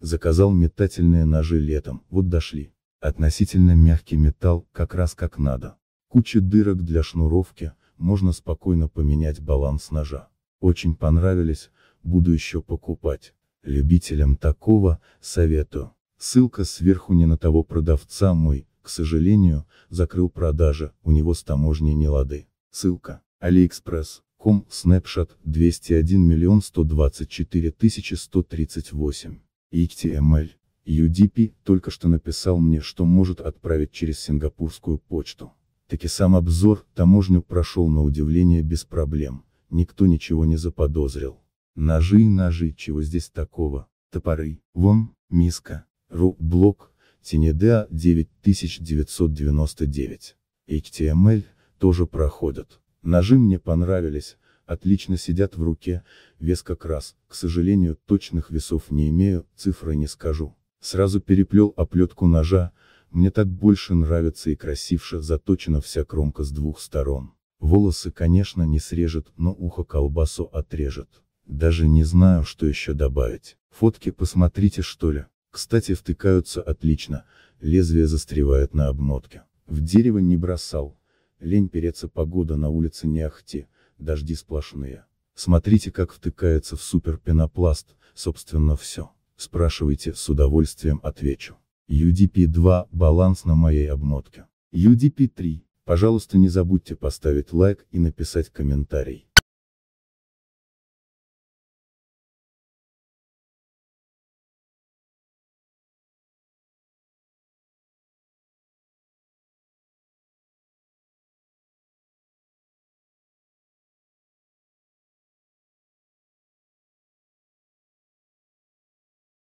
Заказал метательные ножи летом, вот дошли. Относительно мягкий металл, как раз как надо. Куча дырок для шнуровки, можно спокойно поменять баланс ножа. Очень понравились, буду еще покупать. Любителям такого, советую. Ссылка сверху не на того продавца мой, к сожалению, закрыл продажи, у него с таможней не лады. Ссылка. Алиэкспресс. Ком, снэпшот, 201 миллион 124 тысячи 138. HTML, UDP, только что написал мне, что может отправить через сингапурскую почту. Таки сам обзор, таможню прошел на удивление без проблем, никто ничего не заподозрил. Ножи и ножи, чего здесь такого? Топоры, вон, миска, ру, блок, Тинедеа 9999. HTML, тоже проходят. Ножи мне понравились, отлично сидят в руке, вес как раз, к сожалению, точных весов не имею, цифры не скажу. Сразу переплел оплетку ножа, мне так больше нравится и красивше заточена вся кромка с двух сторон. Волосы, конечно, не срежет, но ухо колбасу отрежет. Даже не знаю, что еще добавить. Фотки посмотрите что ли. Кстати, втыкаются отлично, лезвие застревает на обмотке. В дерево не бросал. Лень переться погода на улице не ахти, дожди сплошные. Смотрите, как втыкается в супер пенопласт, собственно все. Спрашивайте, с удовольствием отвечу. UDP-2, баланс на моей обмотке. UDP-3, пожалуйста не забудьте поставить лайк и написать комментарий.